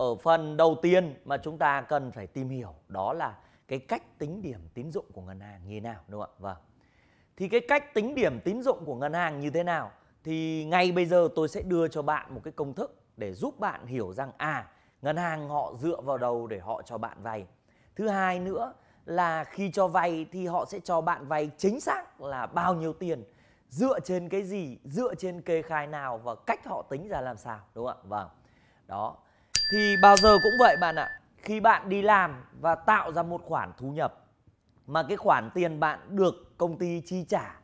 ở phần đầu tiên mà chúng ta cần phải tìm hiểu đó là cái cách tính điểm tín dụng của ngân hàng như thế nào đúng không ạ? Vâng. Thì cái cách tính điểm tín dụng của ngân hàng như thế nào thì ngay bây giờ tôi sẽ đưa cho bạn một cái công thức để giúp bạn hiểu rằng à ngân hàng họ dựa vào đầu để họ cho bạn vay. Thứ hai nữa là khi cho vay thì họ sẽ cho bạn vay chính xác là bao nhiêu tiền, dựa trên cái gì, dựa trên kê khai nào và cách họ tính ra làm sao đúng không ạ? Vâng. Đó thì bao giờ cũng vậy bạn ạ khi bạn đi làm và tạo ra một khoản thu nhập mà cái khoản tiền bạn được công ty chi trả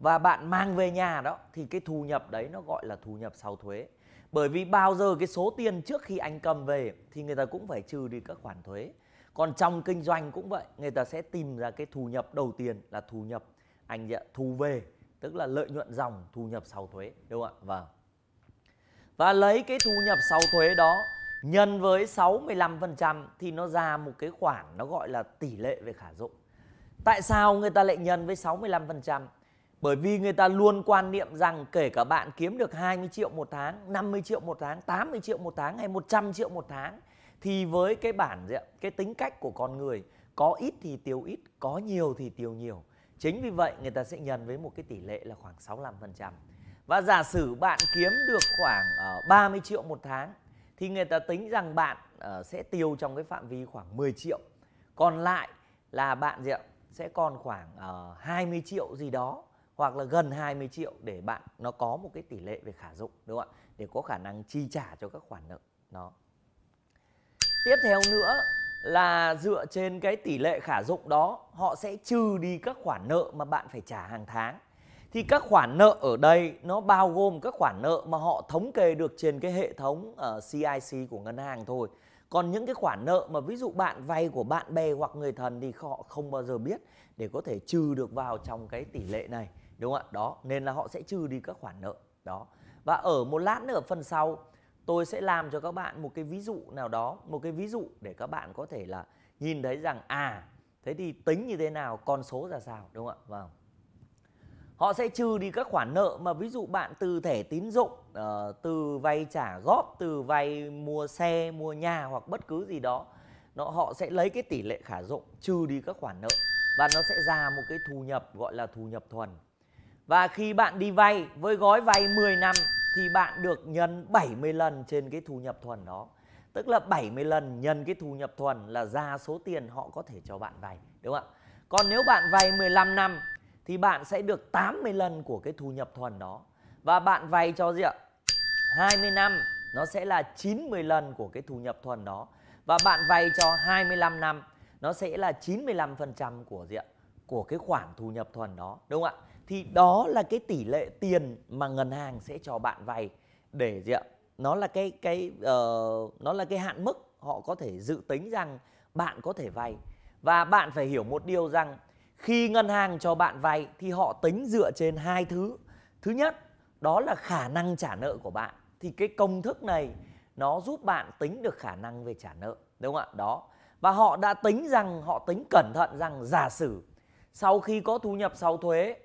và bạn mang về nhà đó thì cái thu nhập đấy nó gọi là thu nhập sau thuế bởi vì bao giờ cái số tiền trước khi anh cầm về thì người ta cũng phải trừ đi các khoản thuế còn trong kinh doanh cũng vậy người ta sẽ tìm ra cái thu nhập đầu tiên là thu nhập anh ạ thu về tức là lợi nhuận dòng thu nhập sau thuế đúng không ạ vâng và lấy cái thu nhập sau thuế đó nhân với 65% thì nó ra một cái khoản nó gọi là tỷ lệ về khả dụng. Tại sao người ta lại nhân với 65%? Bởi vì người ta luôn quan niệm rằng kể cả bạn kiếm được 20 triệu một tháng, 50 triệu một tháng, 80 triệu một tháng hay 100 triệu một tháng thì với cái bản cái tính cách của con người có ít thì tiêu ít, có nhiều thì tiêu nhiều. Chính vì vậy người ta sẽ nhân với một cái tỷ lệ là khoảng 65%. Và giả sử bạn kiếm được khoảng 30 ờ, triệu một tháng thì người ta tính rằng bạn ờ, sẽ tiêu trong cái phạm vi khoảng 10 triệu còn lại là bạn gì ạ sẽ còn khoảng uh, ờ, 20 triệu gì đó hoặc là gần 20 triệu để bạn nó có một cái tỷ lệ về khả dụng đúng không ạ để có khả năng chi trả cho các khoản nợ đó tiếp theo nữa là dựa trên cái tỷ lệ khả dụng đó họ sẽ trừ đi các khoản nợ mà bạn phải trả hàng tháng thì các khoản nợ ở đây nó bao gồm các khoản nợ mà họ thống kê được trên cái hệ thống ở ờ, CIC của ngân hàng thôi. Còn những cái khoản nợ mà ví dụ bạn vay của bạn bè hoặc người thân thì họ không bao giờ biết để có thể trừ được vào trong cái tỷ lệ này, đúng không ạ? Đó, nên là họ sẽ trừ đi các khoản nợ. Đó. Và ở một lát nữa ở phần sau tôi sẽ làm cho các bạn một cái ví dụ nào đó, một cái ví dụ để các bạn có thể là nhìn thấy rằng à thế thì tính như thế nào, con số ra sao, đúng không ạ? Vâng họ sẽ trừ đi các khoản nợ mà ví dụ bạn từ thẻ tín dụng uh, từ vay trả góp từ vay mua xe mua nhà hoặc bất cứ gì đó nó họ sẽ lấy cái tỷ lệ khả dụng trừ đi các khoản nợ và nó sẽ ra một cái thu nhập gọi là thu nhập thuần và khi bạn đi vay với gói vay 10 năm thì bạn được nhân 70 lần trên cái thu nhập thuần đó tức là 70 lần nhân cái thu nhập thuần là ra số tiền họ có thể cho bạn vay đúng không ạ còn nếu bạn vay 15 năm thì bạn sẽ được 80 lần của cái thu nhập thuần đó. Và bạn vay cho gì ạ? 20 năm nó sẽ là 90 lần của cái thu nhập thuần đó. Và bạn vay cho 25 năm nó sẽ là 95% của gì ạ? Của cái khoản thu nhập thuần đó, đúng không ạ? Thì đó là cái tỷ lệ tiền mà ngân hàng sẽ cho bạn vay để gì ạ? Nó là cái cái uh, nó là cái hạn mức họ có thể dự tính rằng bạn có thể vay. Và bạn phải hiểu một điều rằng khi ngân hàng cho bạn vay thì họ tính dựa trên hai thứ thứ nhất đó là khả năng trả nợ của bạn thì cái công thức này nó giúp bạn tính được khả năng về trả nợ đúng không ạ đó và họ đã tính rằng họ tính cẩn thận rằng giả sử sau khi có thu nhập sau thuế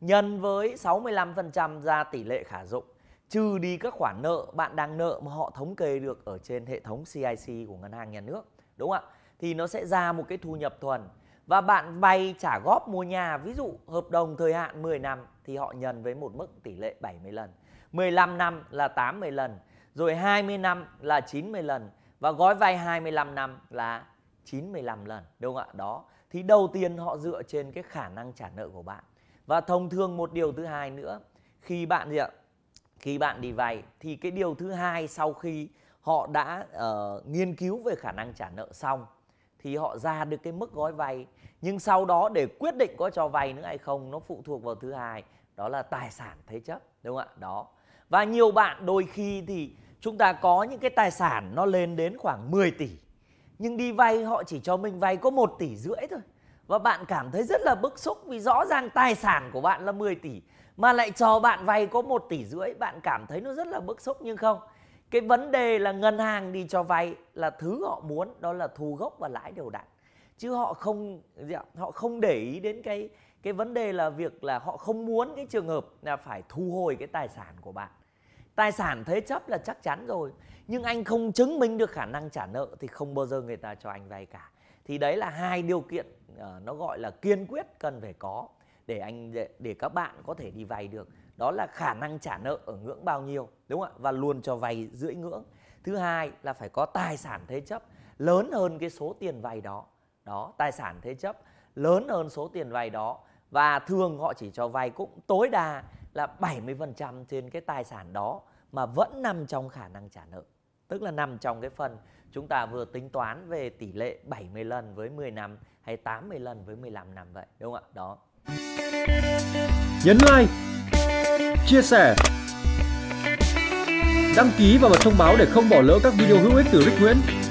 nhân với 65% ra tỷ lệ khả dụng trừ đi các khoản nợ bạn đang nợ mà họ thống kê được ở trên hệ thống CIC của ngân hàng nhà nước đúng không ạ thì nó sẽ ra một cái thu nhập thuần và bạn vay trả góp mua nhà ví dụ hợp đồng thời hạn 10 năm thì họ nhân với một mức tỷ lệ 70 lần 15 năm là 80 lần rồi 20 năm là 90 lần và gói vay 25 năm là 95 lần đúng không ạ đó thì đầu tiên họ dựa trên cái khả năng trả nợ của bạn và thông thường một điều thứ hai nữa khi bạn gì ạ khi bạn đi vay thì cái điều thứ hai sau khi họ đã uh, nghiên cứu về khả năng trả nợ xong thì họ ra được cái mức gói vay nhưng sau đó để quyết định có cho vay nữa hay không nó phụ thuộc vào thứ hai đó là tài sản thế chấp đúng không ạ đó và nhiều bạn đôi khi thì chúng ta có những cái tài sản nó lên đến khoảng 10 tỷ nhưng đi vay họ chỉ cho mình vay có 1 tỷ rưỡi thôi và bạn cảm thấy rất là bức xúc vì rõ ràng tài sản của bạn là 10 tỷ mà lại cho bạn vay có 1 tỷ rưỡi bạn cảm thấy nó rất là bức xúc nhưng không cái vấn đề là ngân hàng đi cho vay là thứ họ muốn đó là thu gốc và lãi đều đặn chứ họ không họ không để ý đến cái cái vấn đề là việc là họ không muốn cái trường hợp là phải thu hồi cái tài sản của bạn tài sản thế chấp là chắc chắn rồi nhưng anh không chứng minh được khả năng trả nợ thì không bao giờ người ta cho anh vay cả thì đấy là hai điều kiện ờ, nó gọi là kiên quyết cần phải có để anh để các bạn có thể đi vay được đó là khả năng trả nợ ở ngưỡng bao nhiêu đúng không ạ và luôn cho vay dưới ngưỡng thứ hai là phải có tài sản thế chấp lớn hơn cái số tiền vay đó đó tài sản thế chấp lớn hơn số tiền vay đó và thường họ chỉ cho vay cũng tối đa là 70% trên cái tài sản đó mà vẫn nằm trong khả năng trả nợ tức là nằm trong cái phần chúng ta vừa tính toán về tỷ lệ 70 lần với 10 năm hay 80 lần với 15 năm vậy đúng không ạ đó nhấn like chia sẻ, đăng ký và bật thông báo để không bỏ lỡ các video hữu ích từ Rick Nguyễn.